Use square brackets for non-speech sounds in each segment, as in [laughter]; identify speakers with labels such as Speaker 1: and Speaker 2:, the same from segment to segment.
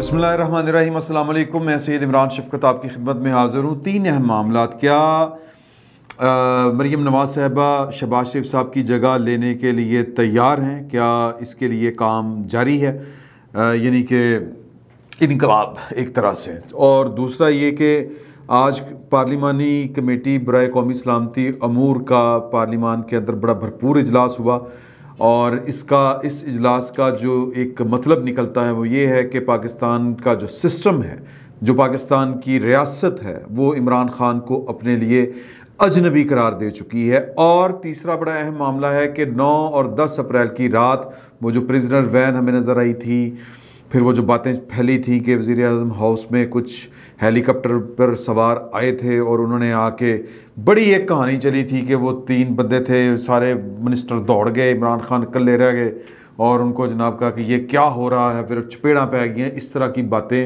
Speaker 1: बसमीम अल्लाम मैं सैद इमरान शफकत आपकी खिदमत में हाज़िर हूँ तीन अहम मामला क्या मरीम नवाज़ साहबा शबाज शरीफ साहब की जगह लेने के लिए तैयार हैं क्या इसके लिए काम जारी है यानी कि इनकलाब एक तरह से और दूसरा ये कि आज पार्लिमानी कमेटी बरए कौमी सलामती अमूर का पार्लिमान के अंदर बड़ा भरपूर इजलास हुआ और इसका इस इजलास का जो एक मतलब निकलता है वो ये है कि पाकिस्तान का जो सिस्टम है जो पाकिस्तान की रियासत है वो इमरान खान को अपने लिए अजनबी करार दे चुकी है और तीसरा बड़ा अहम मामला है कि 9 और 10 अप्रैल की रात वो जो प्रिजनर वैन हमें नज़र आई थी फिर वो जो बातें फैली थी कि वज़ी अजम हाउस में कुछ हेलीकॉप्टर पर सवार आए थे और उन्होंने आके बड़ी एक कहानी चली थी कि वो तीन बंदे थे सारे मिनिस्टर दौड़ गए इमरान खान कल रह गए और उनको जनाब कहा कि ये क्या हो रहा है फिर चपेड़ा पै गई हैं इस तरह की बातें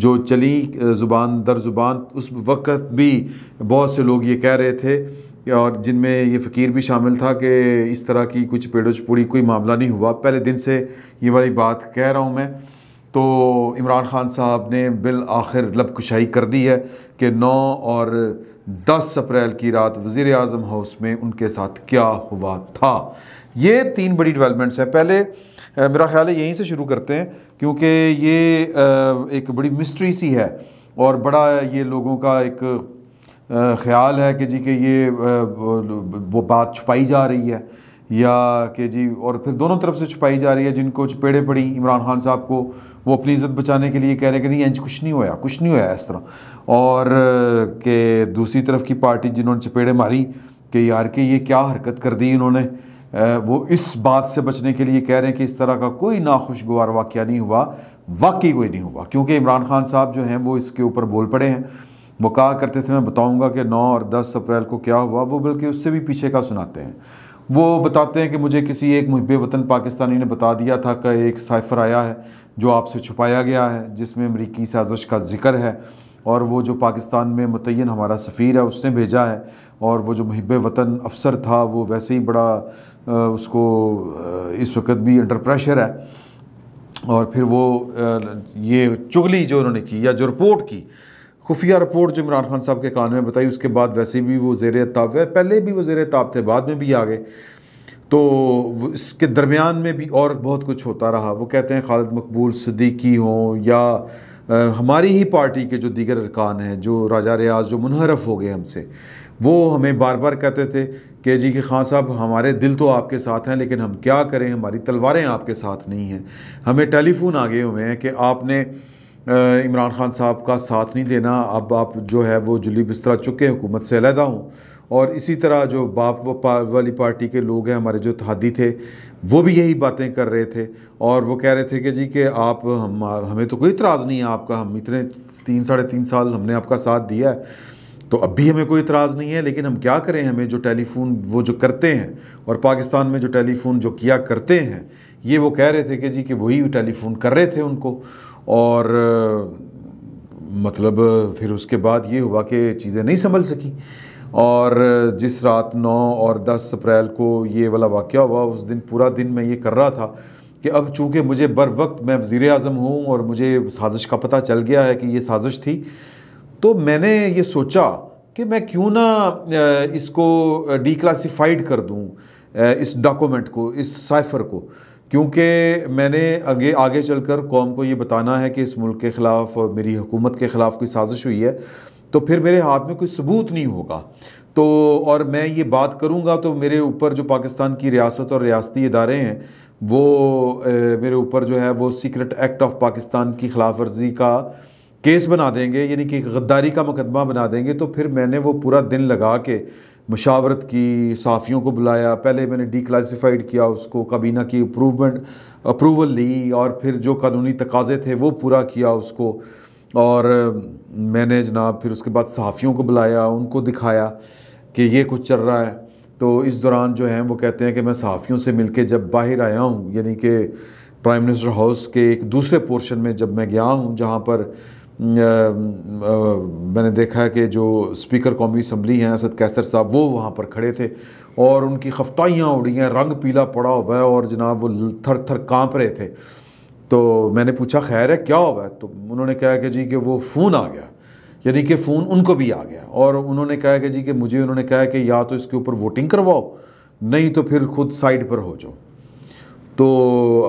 Speaker 1: जो चली ज़ुबान दर ज़ुबान उस वक़्त भी बहुत से लोग ये कह रहे थे और जिनमें ये फ़कीर भी शामिल था कि इस तरह की कुछ पेड़ों चपोड़ी कोई मामला नहीं हुआ पहले दिन से ये वाली बात कह रहा हूँ मैं तो इमरान ख़ान साहब ने बिल आखिर कुशाई कर दी है कि नौ और दस अप्रैल की रात वज़ी अजम हाउस में उनके साथ क्या हुआ था ये तीन बड़ी डेवलपमेंट्स हैं पहले मेरा ख्याल है यहीं से शुरू करते हैं क्योंकि ये एक बड़ी मिस्ट्री सी है और बड़ा ये लोगों का एक ख्याल है कि जी कि ये वो बात छुपाई जा रही है या कि जी और फिर दोनों तरफ से छुपाई जा रही है जिनको चपेड़े पड़ी इमरान खान साहब को वो अपनी इज़्ज़त बचाने के लिए कह रहे हैं कि नहीं इंज कुछ नहीं होया कुछ नहीं होया इस तरह और के दूसरी तरफ की पार्टी जिन्होंने चपेड़े मारी कि यार के ये क्या हरकत कर दी इन्होंने वो इस बात से बचने के लिए कह रहे हैं कि इस तरह का कोई नाखुशगवार वाक़ नहीं हुआ वाकई कोई नहीं हुआ क्योंकि इमरान खान साहब जो हैं वो इसके ऊपर बोल पड़े हैं वो कहा करते थे मैं बताऊंगा कि 9 और 10 अप्रैल को क्या हुआ वो बल्कि उससे भी पीछे का सुनाते हैं वो बताते हैं कि मुझे किसी एक मुहब वतन पाकिस्तानी ने बता दिया था कि एक साइफ़र आया है जो आपसे छुपाया गया है जिसमें अमरीकी साजिश का जिक्र है और वो जो पाकिस्तान में मतयन हमारा सफ़ीर है उसने भेजा है और वो जो महब वतन अफसर था वो वैसे ही बड़ा उसको इस वक्त भी अंडर प्रेशर है और फिर वो ये चुगली जो उन्होंने की या जो रिपोर्ट की खुफिया रिपोर्ट जो इमरान खान साहब के कान में बताई उसके बाद वैसे भी वो जेर ताब है पहले भी वो जेर ताब थे बाद में भी आ गए तो इसके दरमियान में भी और बहुत कुछ होता रहा वो कहते हैं खालिद मकबूल सदीकी हों या हमारी ही पार्टी के जो दीगर अरकान हैं जो राजा रियाज जो मुनहरफ हो गए हमसे वो हमें बार बार कहते थे कि जी के खान साहब हमारे दिल तो आपके साथ हैं लेकिन हम क्या करें हमारी तलवारें आपके साथ नहीं हैं हमें टेलीफोन आ गए हुए हैं कि आपने इमरान खान साहब का साथ नहीं देना अब आप जो है वो जुली बिस्तरा चुके हुकूमत से अलहदा हूँ और इसी तरह जो बाप वाली पार्टी के लोग हैं हमारे जो थादी थे वो भी यही बातें कर रहे थे और वो कह रहे थे कि जी कि आप हम हमें तो कोई इतराज़ नहीं है आपका हम इतने तीन साढ़े तीन साल हमने आपका साथ दिया है तो अब भी हमें कोई इतराज़ नहीं है लेकिन हम क्या करें हमें जो टेलीफोन वो जो करते हैं और पाकिस्तान में जो टेलीफोन जो किया करते हैं ये वो कह रहे थे कि जी कि वही टेलीफोन कर रहे थे उनको और मतलब फिर उसके बाद ये हुआ कि चीज़ें नहीं संभल सकी और जिस रात 9 और 10 अप्रैल को ये वाला वाक़ हुआ उस दिन पूरा दिन मैं ये कर रहा था कि अब चूँकि मुझे बर वक्त मैं वज़ी अजम हूँ और मुझे साजिश का पता चल गया है कि ये साजिश थी तो मैंने ये सोचा कि मैं क्यों ना इसको क्लासीफाइड कर दूँ इस डॉक्यूमेंट को इस साइफ़र को क्योंकि मैंने आगे आगे चल कर कौम को ये बताना है कि इस मुल्क के ख़िलाफ़ और मेरी हुकूमत के ख़िलाफ़ कोई साजिश हुई है तो फिर मेरे हाथ में कोई सबूत नहीं होगा तो और मैं ये बात करूँगा तो मेरे ऊपर जो पाकिस्तान की रियासत और रियाती इदारे हैं वो ए, मेरे ऊपर जो है वो सीक्रेट एक्ट ऑफ पाकिस्तान की खिलाफ वर्जी का केस बना देंगे यानी कि गद्दारी का मुकदमा बना देंगे तो फिर मैंने वो पूरा दिन लगा के मुशावरत की साफियों को बुलाया पहले मैंने क्लासीफाइड किया उसको काबीना की अप्रूवमेंट अप्रूवल ली और फिर जो कानूनी तकाजे थे वो पूरा किया उसको और मैंने जनाब फिर उसके बाद सहाफ़ियों को बुलाया उनको दिखाया कि ये कुछ चल रहा है तो इस दौरान जो है वो कहते हैं कि मैं सहाफ़ियों से मिल के जब बाहर आया हूँ यानी कि प्राइम मिनिस्टर हाउस के एक दूसरे पोर्शन में जब मैं गया हूँ जहाँ पर आ, आ, मैंने देखा कि जो स्पीकर कौमी असम्बली हैं असद कैसर साहब वो वहाँ पर खड़े थे और उनकी खफ्ताइयाँ उड़ी हैं रंग पीला पड़ा हुआ है और जनाब वो थर थर काँप रहे थे तो मैंने पूछा खैर है क्या हुआ है तो उन्होंने कहा कि जी कि वो फ़ोन आ गया यानी कि फ़ोन उनको भी आ गया और उन्होंने कहा कि जी कि मुझे उन्होंने कहा कि या तो इसके ऊपर वोटिंग करवाओ नहीं तो फिर खुद साइड पर हो जाओ तो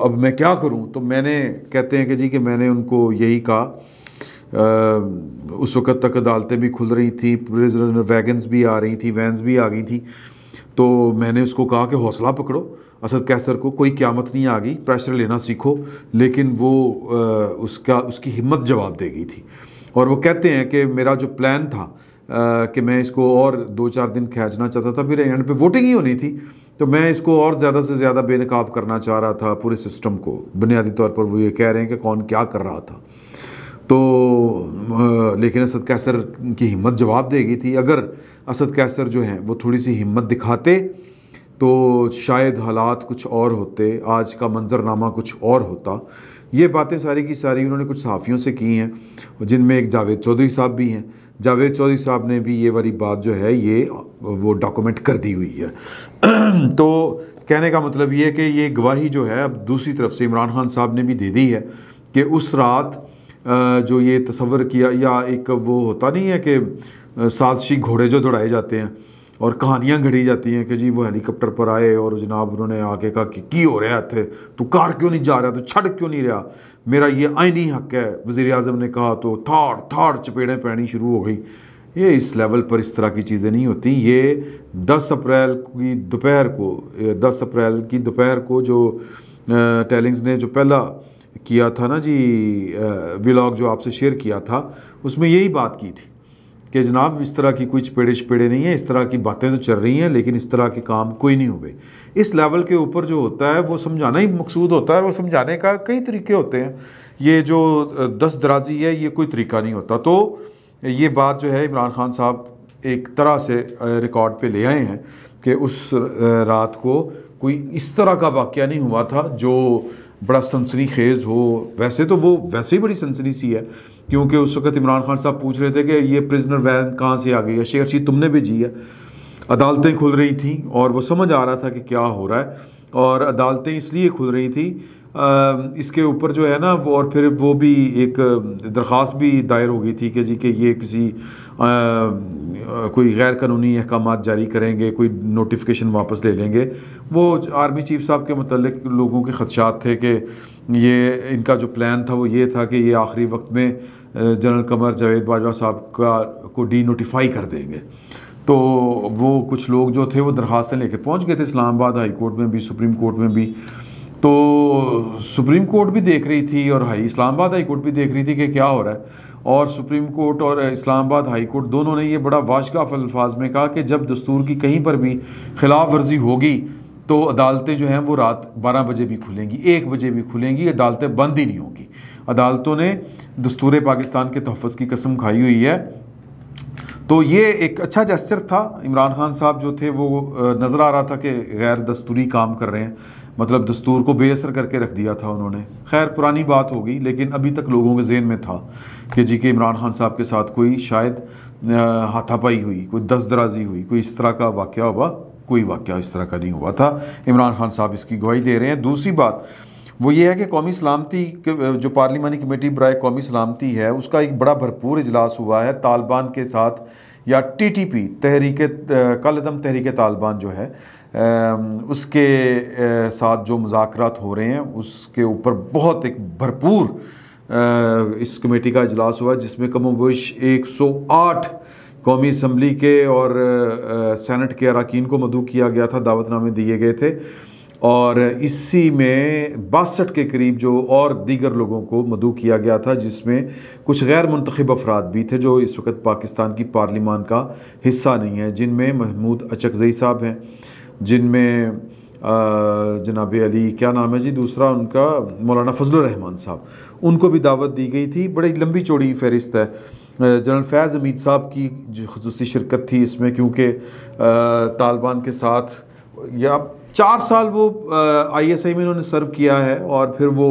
Speaker 1: अब मैं क्या करूं तो मैंने कहते हैं कि जी कि मैंने उनको यही कहा उस वक़्त तक अदालतें भी खुल रही थी वैगन्स भी आ रही थी वैनस भी आ गई थी तो मैंने उसको कहा कि हौसला पकड़ो असद कैसर को कोई क्यामत नहीं आ गई प्रेशर लेना सीखो लेकिन वो आ, उसका उसकी हिम्मत जवाब दे गई थी और वो कहते हैं कि मेरा जो प्लान था आ, कि मैं इसको और दो चार दिन खींचना चाहता था फिर एंड पे वोटिंग ही होनी थी तो मैं इसको और ज़्यादा से ज़्यादा बेनकाब करना चाह रहा था पूरे सिस्टम को बुनियादी तौर पर वो ये कह रहे हैं कि कौन क्या कर रहा था तो आ, लेकिन असद कैसर की हिम्मत जवाब देगी थी अगर असद कैसर जो हैं वो थोड़ी सी हिम्मत दिखाते तो शायद हालात कुछ और होते आज का मंजरनामा कुछ और होता ये बातें सारी की सारी उन्होंने कुछ सहाफ़ियों से की हैं जिनमें एक जावेद चौधरी साहब भी हैं जावेद चौधरी साहब ने भी ये वाली बात जो है ये वो डॉक्यूमेंट कर दी हुई है [clears throat] तो कहने का मतलब ये कि ये गवाही जो है अब दूसरी तरफ से इमरान खान साहब ने भी दे दी है कि उस रात जो ये तस्वर किया या एक वो होता नहीं है कि साजशी घोड़े जो दौड़ाए जाते हैं और कहानियाँ घड़ी जाती हैं कि जी वो हेलीकॉप्टर पर आए और जनाब उन्होंने आके कहा कि की हो रहा है थे तू कार क्यों नहीं जा रहा तू छ क्यों नहीं रहा मेरा ये आईनी हक है वज़ी अजम ने कहा तो थाड़ थाड़ चपेड़ें पैनी शुरू हो गई ये इस लेवल पर इस तरह की चीज़ें नहीं होती ये 10 अप्रैल की दोपहर को 10 अप्रैल की दोपहर को जो टेलिंग्स ने जो पहला किया था ना जी व्लॉग जो आपसे शेयर किया था उसमें यही बात की थी कि जनाब इस तरह की कोई चपेड़े चपेड़े नहीं है इस तरह की बातें तो चल रही हैं लेकिन इस तरह के काम कोई नहीं हुए इस लेवल के ऊपर जो होता है वो समझाना ही मकसूद होता है वो समझाने का कई तरीके होते हैं ये जो दस दराजी है ये कोई तरीका नहीं होता तो ये बात जो है इमरान खान साहब एक तरह से रिकॉर्ड पर ले आए हैं कि उस रात को कोई इस तरह का वाक़ नहीं हुआ था जो बड़ा सनसनी खेज़ हो वैसे तो वो वैसे ही बड़ी सनसनी सी है क्योंकि उस वक्त इमरान खान साहब पूछ रहे थे कि ये प्रिजनर वैन कहाँ से आ गई है शेर शीद तुमने भी जी है अदालतें खुल रही थी और वो समझ आ रहा था कि क्या हो रहा है और अदालतें इसलिए खुल रही थी आ, इसके ऊपर जो है ना और फिर वो भी एक दरख्वास भी दायर हो गई थी कि जी कि ये किसी आ, कोई गैर कानूनी अहकाम जारी करेंगे कोई नोटिफिकेशन वापस ले लेंगे वो आर्मी चीफ साहब के मतलब लोगों के खदशात थे कि ये इनका जो प्लान था वो ये था कि ये आखिरी वक्त में जनरल कमर जावेद बाजवा साहब का को डी नोटिफाई कर देंगे तो वो कुछ लोग जो थे वो दरखास्तें लेके पहुंच गए थे इस्लामाबाद हाई कोर्ट में भी सुप्रीम कोर्ट में भी तो सुप्रीम कोर्ट भी देख रही थी और हाई इस्लामाबाद हाई कोर्ट भी देख रही थी कि क्या हो रहा है और सुप्रीम कोर्ट और इस्लामाबाद हाई कोर्ट दोनों ने ये बड़ा वाशगाफ अल्फाज में कहा कि जब दस्तूर की कहीं पर भी खिलाफ वर्जी होगी तो अदालतें जो हैं वो रात 12 बजे भी खुलेंगी एक बजे भी खुलेंगी अदालतें बंद ही नहीं होंगी अदालतों ने दस्तूर पाकिस्तान के तहफ़ की कसम खाई हुई है तो ये एक अच्छा जस्चर था इमरान खान साहब जो थे वो नज़र आ रहा था कि गैर दस्तूरी काम कर रहे हैं मतलब दस्तूर को बेअसर करके रख दिया था उन्होंने खैर पुरानी बात हो गई लेकिन अभी तक लोगों के जेन में था कि जी के इमरान खान साहब के साथ कोई शायद हाथापाई हुई कोई दस दराजी हुई कोई इस तरह का वाक़ हुआ कोई वाक्य इस तरह का नहीं हुआ था इमरान खान साहब इसकी गवाही दे रहे हैं दूसरी बात वो ये है कि कौमी सलामती जो पार्लिमानी कमेटी बरए कौमी सलामती है उसका एक बड़ा भरपूर इजलास हुआ है तालिबान के साथ या टी टी पी तहरीक कलदम तहरीक तालिबान जो है उसके साथ जो मुजाकर हो रहे हैं उसके ऊपर बहुत एक भरपूर इस कमेटी का इजलास हुआ जिसमें कमोबेश एक सौ आठ कौमी असम्बली के और सैनट के अरकान को मदू किया गया था दावतनामे दिए गए थे और इसी में बासठ के करीब जो और दीगर लोगों को मदू किया गया था जिसमें कुछ गैर मंतखब अफराद भी थे जो इस वक्त पाकिस्तान की पार्लिमान का हिस्सा नहीं है जिनमें महमूद अचकजई साहब हैं जिनमें जनाब अली क्या नाम है जी दूसरा उनका मौलाना फजल रहमान साहब उनको भी दावत दी गई थी बड़ी लंबी चौड़ी फहरिस्त है जनरल फैज़ अमीद साहब की जो खसूस शिरकत थी इसमें क्योंकि तालिबान के साथ या चार साल वो आई एस आई में इन्होंने सर्व किया है और फिर वो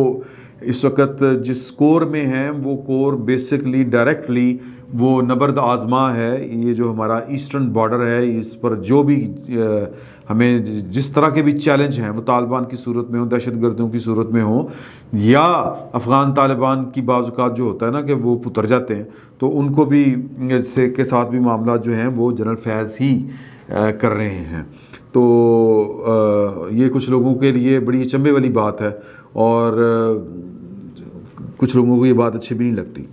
Speaker 1: इस वक्त जिस कोर में हैं वो कोर बेसिकली डायरेक्टली वो नबर्द आज़मा है ये जो हमारा ईस्टर्न बॉर्डर है इस पर जो भी हमें जिस तरह के भी चैलेंज हैं वो तालिबान की सूरत में हो दहशत गर्दियों की सूरत में हो या अफ़गान तालिबान की बाज़ात जो होता है ना कि वो पुतर जाते हैं तो उनको भी से के साथ भी मामला जो हैं वो जनरल फैज़ ही कर रहे हैं तो ये कुछ लोगों के लिए बड़ी अचंभे वाली बात है और कुछ लोगों को ये बात अच्छी भी नहीं लगती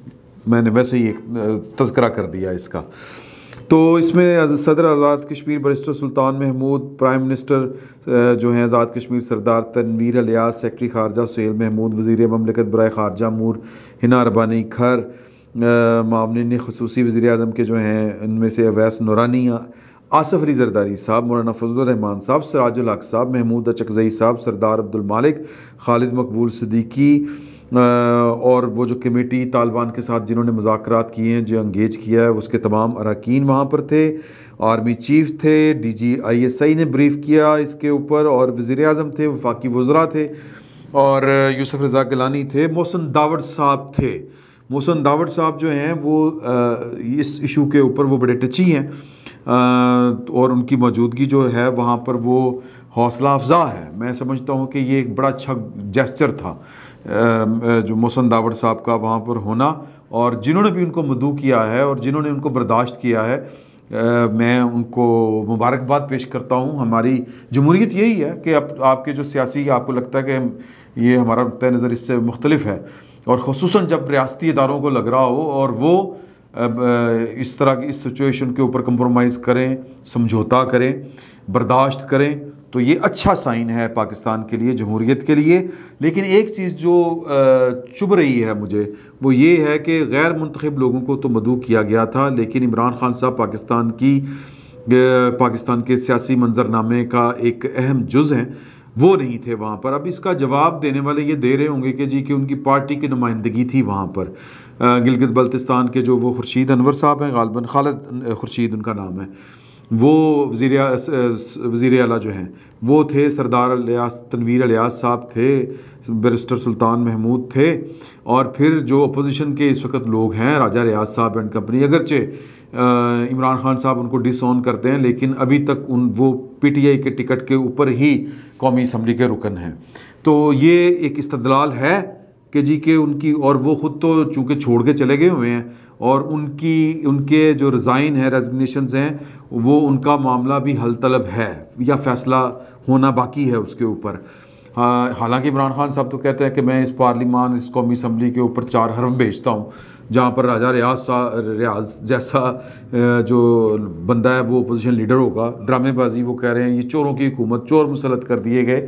Speaker 1: मैंने वैसे ही एक तस्करा कर दिया इसका तो इसमें सदर Azad Kashmir barrister Sultan Mahmood prime minister जो हैं आज़ाद कश्मीर सरदार तनवीर अलियास सेक्रटरी खारजा सहेल महमूद वजीर ममलिकत बरए खारजा मूर हिना रबानी खर मामले खसूस खसूसी वज़ी अजम के जो हैं उनमें से अवैस नुरानी आसफ़ अली जरदारी साहब मौलाना फजलरहमान साहब सराजुल हक साहब महमूद अचकज़ई साहब सरदार अब्दुल मालिक खालिद मकबूल सदीकी और वो जो कमेटी तालिबान के साथ जिन्होंने मुजाकर किए हैं जो इंगेज किया है उसके तमाम अरकान वहाँ पर थे आर्मी चीफ थे D G I S I ने ब्रीफ किया इसके ऊपर और वज़ी अजम थे वफाकी वज्रा थे और यूसफ रज़ा गलानी थे मोहसन दावड़ साहब थे मोहसन दावड़ साहब जो हैं वो इस इशू के ऊपर वो बड़े टची हैं और उनकी मौजूदगी जो है वहाँ पर वो हौसला अफजा है मैं समझता हूँ कि ये एक बड़ा अच्छा जेस्चर था जो मोहसन दावड़ साहब का वहाँ पर होना और जिन्होंने भी उनको मदू किया है और जिन्होंने उनको बर्दाश्त किया है मैं उनको मुबारकबाद पेश करता हूँ हमारी जमहूरीत यही है कि आप, आपके जो सियासी आपको लगता है कि ये हमारा नक़ नज़र इससे मुख्तलिफ है और खसूस जब रियाती इदारों को लग रहा हो और वो इस तरह की इस सिचुएशन के ऊपर कंप्रोमाइज़ करें समझौता करें बर्दाश्त करें तो ये अच्छा साइन है पाकिस्तान के लिए जमहूरीत के लिए लेकिन एक चीज़ जो चुभ रही है मुझे वो ये है कि गैर मंतखब लोगों को तो मदू किया गया था लेकिन इमरान खान साहब पाकिस्तान की पाकिस्तान के सियासी मंजरनामे का एक अहम जुज़ हैं वो नहीं थे वहाँ पर अब इसका जवाब देने वाले ये दे रहे होंगे कि जी कि उनकी पार्टी की नुमाइंदगी थी वहाँ पर गिलगित बल्तिस्तान के जो वो खुर्शीद अनवर साहब हैं गालबन खालद खुर्शीद उनका नाम है वो वज़ी वज़ी अला जो हैं वो थे सरदार अलियास तनवीर अलियास साहब थे बैरिस्टर सुल्तान महमूद थे और फिर जो अपोजिशन के इस वक्त लोग हैं राजा रियाज साहब एंड कंपनी अगरचे इमरान खान साहब उनको डिस ऑन करते हैं लेकिन अभी तक उन वो पीटीआई के टिकट के ऊपर ही कौमी असम्बली के रुकन हैं तो ये एक इस्तलाल है कि जी के उनकी और वो ख़ुद तो चूँकि छोड़ के चले गए हुए हैं और उनकी उनके जो रिज़ाइन है रेजिग्नेशन हैं वो उनका मामला भी हल तलब है या फैसला होना बाकी है उसके ऊपर हाँ, हालांकि इमरान खान साहब तो कहते हैं कि मैं इस पार्लीमान इस कौमी असम्बली के ऊपर चार हरफ भेजता हूँ जहाँ पर राजा रियाज सा रियाज जैसा जो बंदा है वो अपोजिशन लीडर होगा ड्रामेबाजी वो कह रहे हैं ये चोरों की हुकूमत चोर मुसलत कर दिए गए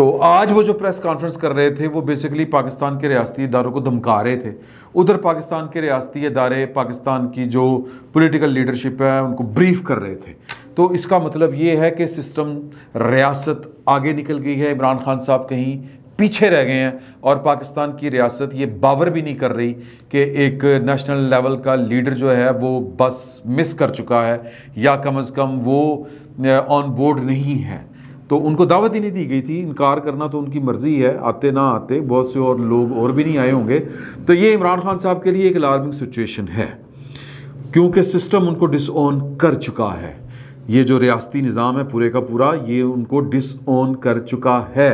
Speaker 1: तो आज वो जो प्रेस कॉन्फ्रेंस कर रहे थे वो बेसिकली पाकिस्तान के रियाती इदारों को धमका रहे थे उधर पाकिस्तान के रियाती इदारे पाकिस्तान की जो पॉलिटिकल लीडरशिप है उनको ब्रीफ कर रहे थे तो इसका मतलब ये है कि सिस्टम रियासत आगे निकल गई है इमरान खान साहब कहीं पीछे रह गए हैं और पाकिस्तान की रियासत ये बावर भी नहीं कर रही कि एक नेशनल लेवल का लीडर जो है वो बस मिस कर चुका है या कम अज़ कम वो ऑन बोर्ड नहीं है तो उनको दावत ही नहीं दी गई थी इनकार करना तो उनकी मर्ज़ी है आते ना आते बहुत से और लोग और भी नहीं आए होंगे तो ये इमरान खान साहब के लिए एक अलार्मिंग सिचुएशन है क्योंकि सिस्टम उनको डिसऑन कर चुका है ये जो रियासती निज़ाम है पूरे का पूरा ये उनको डिसऑन कर चुका है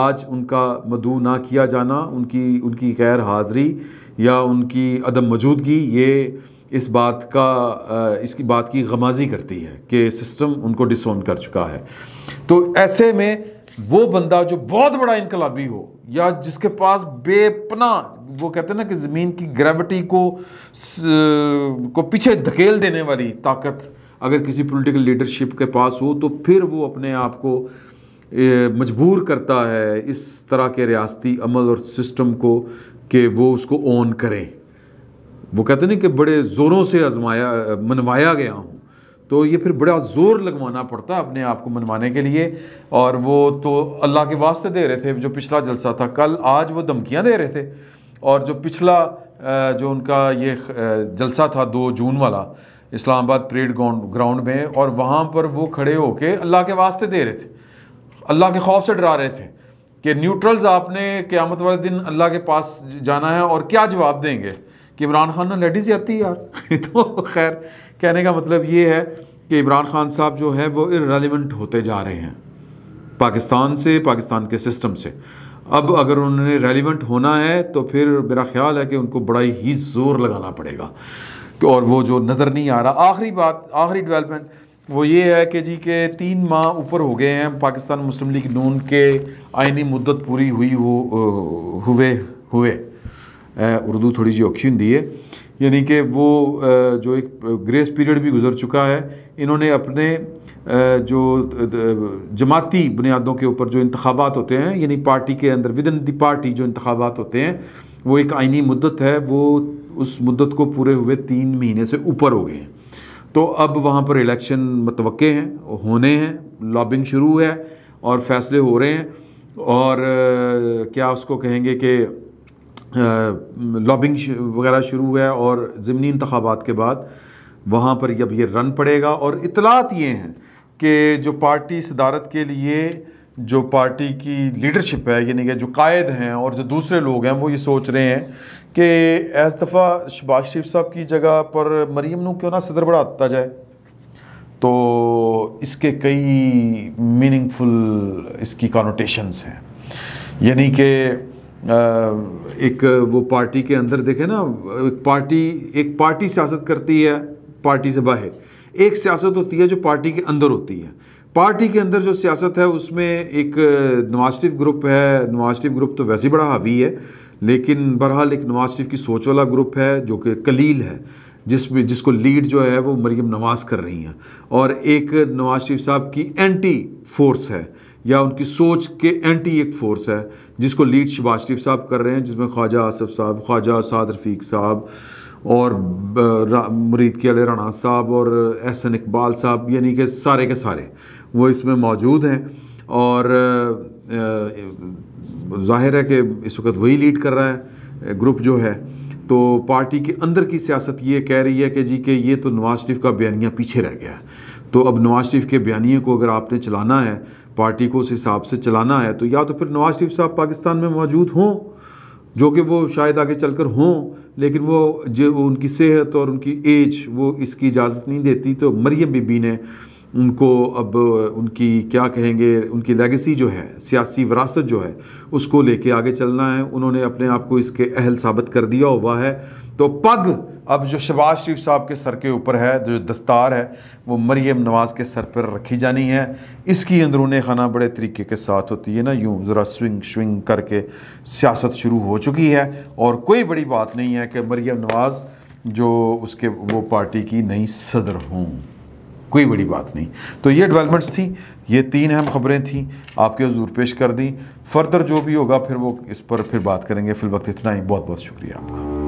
Speaker 1: आज उनका मदू ना किया जाना उनकी उनकी गैर हाज़री या उनकी अदम मौजूदगी ये इस बात का इसकी बात की गमाजी करती है कि सिस्टम उनको डिसोन कर चुका है तो ऐसे में वो बंदा जो बहुत बड़ा इनकलाबी हो या जिसके पास बेपना वो कहते हैं ना कि ज़मीन की ग्रेविटी को स, को पीछे धकेल देने वाली ताकत अगर किसी पॉलिटिकल लीडरशिप के पास हो तो फिर वो अपने आप को मजबूर करता है इस तरह के रियासती अमल और सिस्टम को कि वो उसको ऑन करें वो कहते ना कि बड़े ज़ोरों से आजमाया मनवाया गया हूँ तो ये फिर बड़ा ज़ोर लगवाना पड़ता अपने आप को मनवाने के लिए और वो तो अल्लाह के वास्ते दे रहे थे जो पिछला जलसा था कल आज वो धमकियाँ दे रहे थे और जो पिछला जो उनका ये जलसा था दो जून वाला इस्लामाबाद परेड ग्राउंड में और वहाँ पर वो खड़े होके अल्लाह के वास्ते दे रहे थे अल्लाह के खौफ से डरा रहे थे कि न्यूट्रल्स आपने क़्यामत वाले दिन अल्लाह के पास जाना है और क्या जवाब देंगे कि इमरान खान ने लेडीज़ आती यार [laughs] तो खैर कहने का मतलब ये है कि इमरान खान साहब जो है वो इरेलीवेंट होते जा रहे हैं पाकिस्तान से पाकिस्तान के सिस्टम से अब अगर उन्होंने रेलिवेंट होना है तो फिर मेरा ख्याल है कि उनको बड़ा ही जोर लगाना पड़ेगा और वो जो नज़र नहीं आ रहा आखिरी बात आखिरी डेवलपमेंट वो ये है कि जी के तीन माह ऊपर हो गए हैं पाकिस्तान मुस्लिम लीग नून के आइनी मुद्दत पूरी हुई हो हुए हुए उर्दू थोड़ी जी औखी होंगी है यानी कि वो जो एक ग्रेस पीरियड भी गुजर चुका है इन्होंने अपने जो जमाती बुनियादों के ऊपर जो इंतबात होते हैं यानी पार्टी के अंदर विद इन द पार्टी जो इंतबात होते हैं वो एक आइनी मुद्दत है वो उस मुद्दत को पूरे हुए तीन महीने से ऊपर हो गए हैं तो अब वहाँ पर इलेक्शन मतव हैं होने हैं लॉबिंग शुरू है और फैसले हो रहे हैं और क्या उसको कहेंगे कि लॉबिंग वगैरह शुरू हुआ है और ज़मनी इंतबात के बाद वहाँ पर अब ये रन पड़ेगा और इतलात ये हैं कि जो पार्टी सदारत के लिए जो पार्टी की लीडरशिप है यानी कि जो कायद हैं और जो दूसरे लोग हैं वो ये सोच रहे हैं कि इस दफ़ा शबाज शरीफ साहब की जगह पर मरीम क्यों ना सदर बढ़ाता जाए तो इसके कई मीनिंगफुल इसकी कानोटेशंस हैं यानी कि एक वो पार्टी के अंदर देखे ना एक पार्टी एक पार्टी सियासत करती है पार्टी से बाहर एक सियासत होती है जो पार्टी के अंदर होती है पार्टी के अंदर जो सियासत है उसमें एक नवाज शरीफ ग्रुप है नवाज शरीफ ग्रुप तो वैसे ही बड़ा हावी है लेकिन बहरहाल एक नवाज शरीफ की सोच वाला ग्रुप है जो कि कलील है जिसमें जिसको लीड जो है वो मरियम नवाज कर रही हैं और एक नवाज शरीफ साहब की एंटी फोर्स है या उनकी सोच के एंटी एक फोर्स है जिसको लीड शबाज शरीफ साहब कर रहे हैं जिसमें ख्वाजा आसफ साहब ख्वाजा साद रफीक साहब और मुरीद के अली राना साहब और एहसन इकबाल साहब यानी कि सारे के सारे वो इसमें मौजूद हैं और जाहिर है कि इस वक्त वही लीड कर रहा है ग्रुप जो है तो पार्टी के अंदर की सियासत ये कह रही है कि जी कि ये तो नवाज शरीफ का बयानिया पीछे रह गया है तो अब नवाज शरीफ के बयानी को अगर आपने चलाना है पार्टी को उस हिसाब से चलाना है तो या तो फिर नवाज शरीफ साहब पाकिस्तान में मौजूद हों जो कि वो शायद आगे चलकर हों लेकिन वो जो उनकी सेहत और उनकी एज वो इसकी इजाज़त नहीं देती तो मरियम बीबी ने उनको अब उनकी क्या कहेंगे उनकी लेगेसी जो है सियासी विरासत जो है उसको लेके आगे चलना है उन्होंने अपने आप को इसके अहल साबित कर दिया हुआ है तो पग अब जो शबाज शरीफ साहब के सर के ऊपर है जो दस्तार है वो मरीम नवाज़ के सर पर रखी जानी है इसकी अंदरून खाना बड़े तरीके के साथ होती है ना यूँ ज़रा स्विंग स्विंग करके सियासत शुरू हो चुकी है और कोई बड़ी बात नहीं है कि मरीम नवाज़ जो उसके वो पार्टी की नई सदर हों कोई बड़ी बात नहीं तो ये डेवलपमेंट्स थी ये तीन अहम खबरें थी आपके हजूर पेश कर दी फर्दर जो भी होगा फिर वो इस पर फिर बात करेंगे फिल वक्त इतना ही बहुत बहुत शुक्रिया आपका